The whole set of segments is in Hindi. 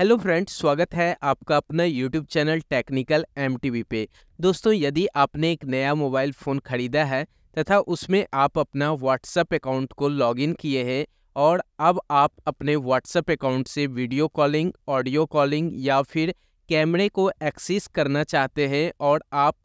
हेलो फ्रेंड्स स्वागत है आपका अपना यूट्यूब चैनल टेक्निकल एम पे दोस्तों यदि आपने एक नया मोबाइल फ़ोन ख़रीदा है तथा उसमें आप अपना व्हाट्सएप अकाउंट को लॉगिन किए हैं और अब आप अपने व्हाट्सएप अकाउंट से वीडियो कॉलिंग ऑडियो कॉलिंग या फिर कैमरे को एक्सेस करना चाहते हैं और आप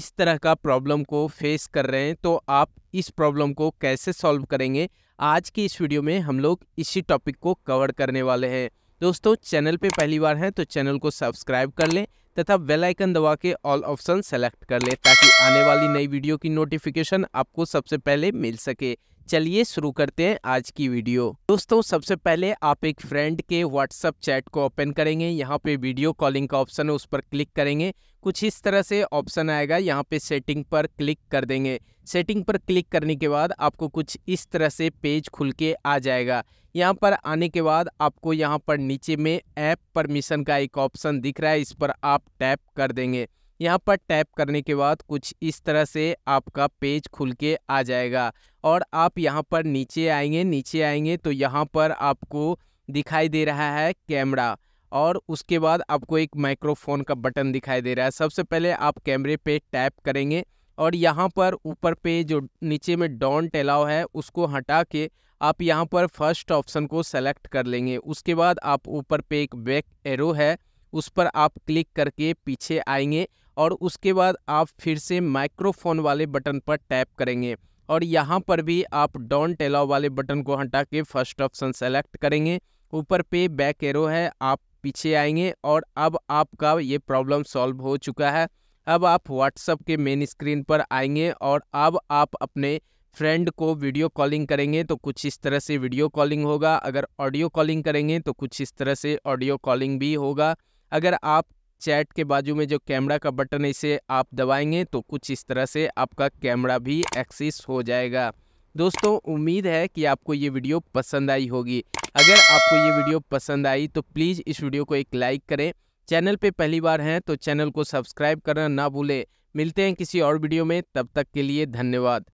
इस तरह का प्रॉब्लम को फेस कर रहे हैं तो आप इस प्रॉब्लम को कैसे सॉल्व करेंगे आज की इस वीडियो में हम लोग इसी टॉपिक को कवर करने वाले हैं दोस्तों चैनल पे पहली बार हैं तो चैनल को सब्सक्राइब कर लें तथा बेल आइकन दबा के ऑल ऑप्शन सेलेक्ट कर लें ताकि आने वाली नई वीडियो की नोटिफिकेशन आपको सबसे पहले मिल सके चलिए शुरू करते हैं आज की वीडियो दोस्तों सबसे पहले आप एक फ्रेंड के व्हाट्सअप चैट को ओपन करेंगे यहाँ पे वीडियो कॉलिंग का ऑप्शन है उस पर क्लिक करेंगे कुछ इस तरह से ऑप्शन आएगा यहाँ पे सेटिंग पर क्लिक कर देंगे सेटिंग पर क्लिक करने के बाद आपको कुछ इस तरह से पेज खुल के आ जाएगा यहाँ पर आने के बाद आपको यहाँ पर नीचे में ऐप परमिशन का एक ऑप्शन दिख रहा है इस पर आप टैप कर देंगे यहाँ पर टैप करने के बाद कुछ इस तरह से आपका पेज खुल के आ जाएगा और आप यहाँ पर नीचे आएंगे नीचे आएंगे तो यहाँ पर आपको दिखाई दे रहा है कैमरा और उसके बाद आपको एक माइक्रोफोन का बटन दिखाई दे रहा है सबसे पहले आप कैमरे पे टैप करेंगे और यहाँ पर ऊपर पे जो नीचे में डॉन्ट अलाउ है उसको हटा के आप यहाँ पर फर्स्ट ऑप्शन को सेलेक्ट कर लेंगे उसके बाद आप ऊपर पे एक बैक एरो है उस पर आप क्लिक करके पीछे आएंगे और उसके बाद आप फिर से माइक्रोफोन वाले बटन पर टैप करेंगे और यहाँ पर भी आप डॉन टेलाव वाले बटन को हटा के फर्स्ट ऑप्शन सेलेक्ट करेंगे ऊपर पे बैक एरो है आप पीछे आएंगे और अब आपका ये प्रॉब्लम सॉल्व हो चुका है अब आप व्हाट्सअप के मेन स्क्रीन पर आएंगे और अब आप अपने फ्रेंड को वीडियो कॉलिंग करेंगे तो कुछ इस तरह से वीडियो कॉलिंग होगा अगर ऑडियो कॉलिंग करेंगे तो कुछ इस तरह से ऑडियो कॉलिंग भी होगा अगर आप चैट के बाजू में जो कैमरा का बटन है इसे आप दबाएंगे तो कुछ इस तरह से आपका कैमरा भी एक्सेस हो जाएगा दोस्तों उम्मीद है कि आपको ये वीडियो पसंद आई होगी अगर आपको ये वीडियो पसंद आई तो प्लीज़ इस वीडियो को एक लाइक करें चैनल पे पहली बार हैं तो चैनल को सब्सक्राइब करना ना भूलें मिलते हैं किसी और वीडियो में तब तक के लिए धन्यवाद